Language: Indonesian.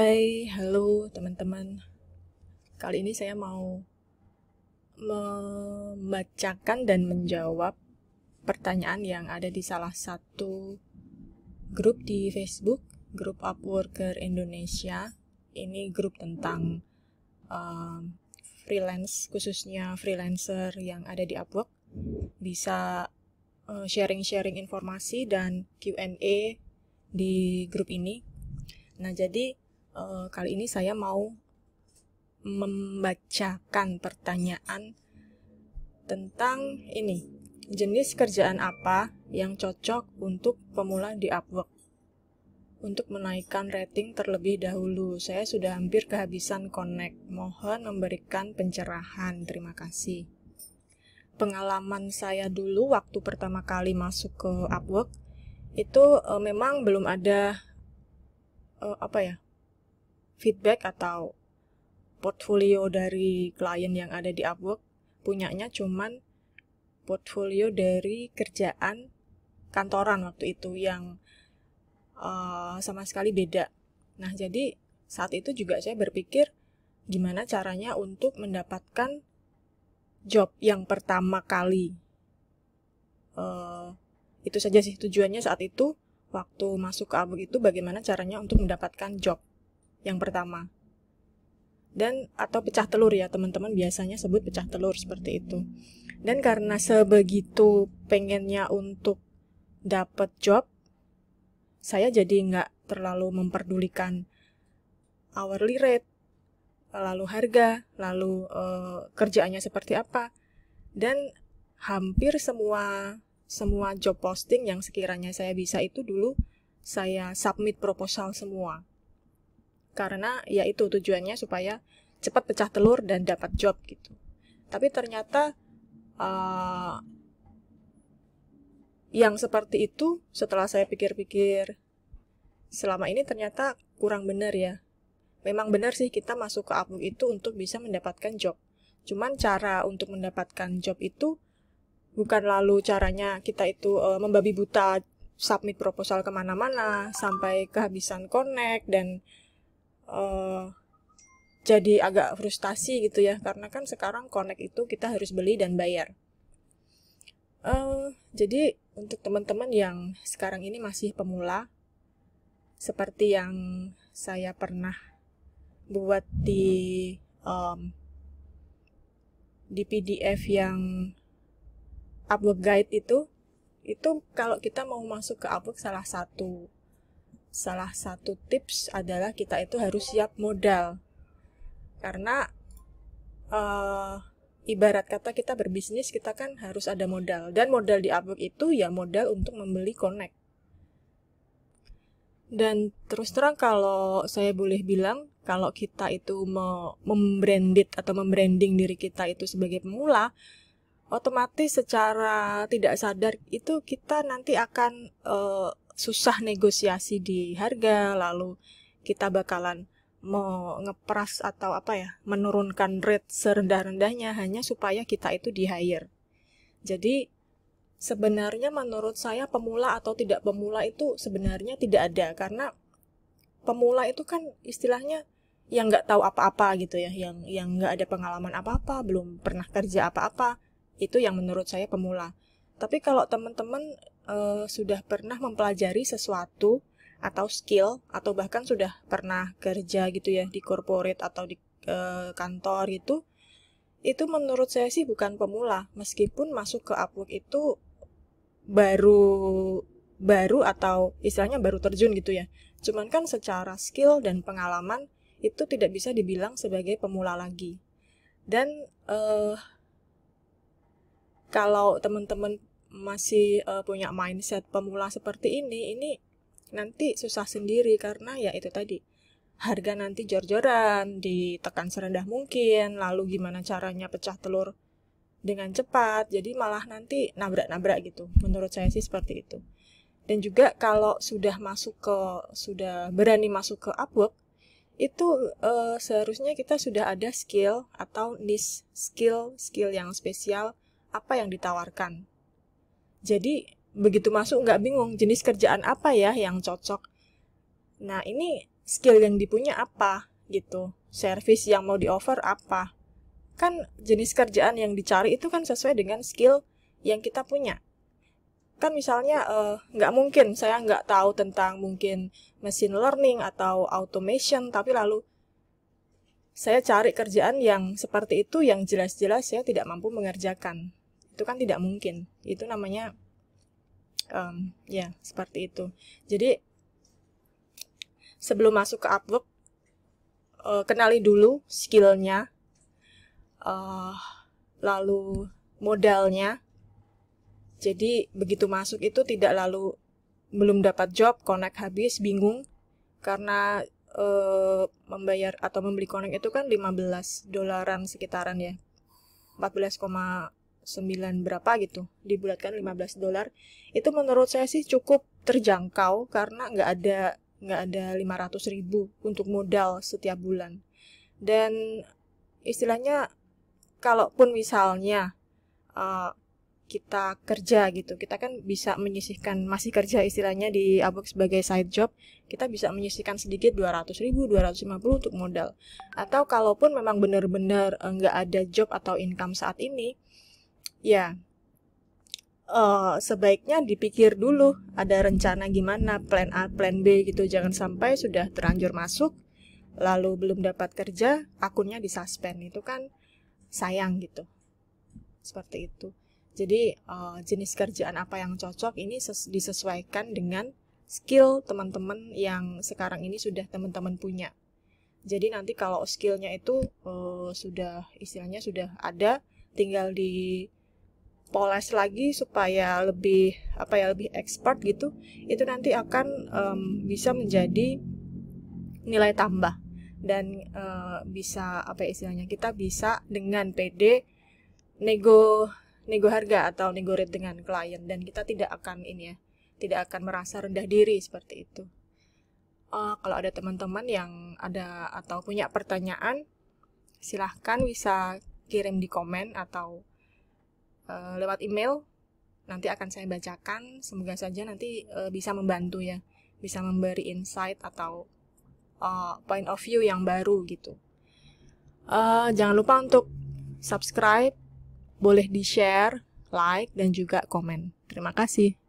Hai, halo teman-teman. Kali ini saya mau membacakan dan menjawab pertanyaan yang ada di salah satu grup di Facebook, grup Upworker Indonesia. Ini grup tentang uh, freelance, khususnya freelancer yang ada di Upwork. Bisa eh, sharing-sharing uh, informasi dan Q&A di grup ini. Nah, jadi uh, kali ini saya mau membacakan pertanyaan tentang ini jenis kerjaan apa yang cocok untuk pemula di Upwork untuk menaikkan rating terlebih dahulu. Saya sudah hampir kehabisan connect. Mohon memberikan pencerahan. Terima kasih. Pengalaman saya dulu waktu pertama kali masuk ke Upwork itu uh, memang belum ada uh, apa ya? feedback atau portfolio dari klien yang ada di Upwork punyanya cuman portfolio dari kerjaan kantoran waktu itu yang uh, sama sekali beda. Nah, jadi saat itu juga saya berpikir gimana caranya untuk mendapatkan job yang pertama kali. Uh, itu saja sih tujuannya saat itu waktu masuk ke Upwork itu bagaimana caranya untuk mendapatkan job yang pertama. Dan atau pecah telur ya, teman-teman biasanya sebut pecah telur seperti itu. Dan karena sebegitu pengennya untuk dapat job, saya jadi nggak terlalu memperdulikan hourly rate, lalu harga, lalu uh, kerjaannya seperti apa. Dan hampir semua semua job posting yang sekiranya saya bisa itu dulu saya submit proposal semua karena ya itu tujuannya supaya cepat pecah telur dan dapat job gitu. Tapi ternyata uh, yang seperti itu setelah saya pikir-pikir selama ini ternyata kurang benar ya. Memang benar sih kita masuk ke Upwork itu untuk bisa mendapatkan job. Cuman cara untuk mendapatkan job itu bukan lalu caranya kita itu uh, membabi buta submit proposal kemana-mana sampai kehabisan connect dan uh, jadi agak frustasi gitu ya karena kan sekarang connect itu kita harus beli dan bayar uh, jadi untuk teman-teman yang sekarang ini masih pemula seperti yang saya pernah buat di um, di PDF yang upload Guide itu itu kalau kita mau masuk ke upload salah satu salah satu tips adalah kita itu harus siap modal karena uh, ibarat kata kita berbisnis kita kan harus ada modal dan modal di Upwork itu ya modal untuk membeli connect dan terus terang kalau saya boleh bilang kalau kita itu membrandit atau membranding diri kita itu sebagai pemula otomatis secara tidak sadar itu kita nanti akan uh, susah negosiasi di harga lalu kita bakalan mau ngeperas atau apa ya menurunkan rate serendah-rendahnya hanya supaya kita itu di hire. Jadi sebenarnya menurut saya pemula atau tidak pemula itu sebenarnya tidak ada karena pemula itu kan istilahnya yang nggak tahu apa-apa gitu ya, yang yang nggak ada pengalaman apa-apa, belum pernah kerja apa-apa, itu yang menurut saya pemula. Tapi kalau teman-teman uh, sudah pernah mempelajari sesuatu atau skill atau bahkan sudah pernah kerja gitu ya di corporate atau di uh, kantor gitu itu menurut saya sih bukan pemula meskipun masuk ke Upwork itu baru baru atau istilahnya baru terjun gitu ya cuman kan secara skill dan pengalaman itu tidak bisa dibilang sebagai pemula lagi dan uh, kalau teman-teman masih uh, punya mindset pemula seperti ini, ini nanti susah sendiri karena ya itu tadi harga nanti jor-joran, ditekan serendah mungkin, lalu gimana caranya pecah telur dengan cepat, jadi malah nanti nabrak-nabrak gitu. Menurut saya sih seperti itu. Dan juga kalau sudah masuk ke, sudah berani masuk ke Upwork, itu uh, seharusnya kita sudah ada skill atau niche skill, skill yang spesial apa yang ditawarkan jadi begitu masuk nggak bingung jenis kerjaan apa ya yang cocok. Nah ini skill yang dipunya apa gitu, service yang mau di-offer apa. Kan jenis kerjaan yang dicari itu kan sesuai dengan skill yang kita punya. Kan misalnya nggak eh, nggak mungkin saya nggak tahu tentang mungkin machine learning atau automation, tapi lalu saya cari kerjaan yang seperti itu yang jelas-jelas saya tidak mampu mengerjakan itu kan tidak mungkin itu namanya um, ya seperti itu jadi sebelum masuk ke Upwork uh, eh, kenali dulu skillnya uh, lalu modalnya jadi begitu masuk itu tidak lalu belum dapat job connect habis bingung karena Uh, membayar atau membeli connect itu kan 15 dolaran sekitaran ya 14, 9 berapa gitu dibulatkan 15 dolar itu menurut saya sih cukup terjangkau karena nggak ada nggak ada 500 ribu untuk modal setiap bulan dan istilahnya kalaupun misalnya uh, kita kerja gitu kita kan bisa menyisihkan masih kerja istilahnya di abok sebagai side job kita bisa menyisihkan sedikit 200 ribu 250 untuk modal atau kalaupun memang benar-benar eh, nggak ada job atau income saat ini ya uh, sebaiknya dipikir dulu ada rencana gimana plan A, plan B gitu. Jangan sampai sudah terlanjur masuk lalu belum dapat kerja, akunnya disuspend. Itu kan sayang gitu. Seperti itu. Jadi uh, jenis kerjaan apa yang cocok ini disesuaikan dengan skill teman-teman yang sekarang ini sudah teman-teman punya. Jadi nanti kalau skillnya itu uh, sudah istilahnya sudah ada, tinggal di poles lagi supaya lebih apa ya lebih expert gitu itu nanti akan um, bisa menjadi nilai tambah dan uh, bisa apa ya istilahnya kita bisa dengan PD nego nego harga atau nego rate dengan klien dan kita tidak akan ini ya tidak akan merasa rendah diri seperti itu uh, kalau ada teman-teman yang ada atau punya pertanyaan silahkan bisa kirim di komen atau Eh, lewat email nanti akan saya bacakan semoga saja nanti uh, bisa membantu ya bisa memberi insight atau uh, point of view yang baru gitu uh, jangan lupa untuk subscribe boleh di share like dan juga komen terima kasih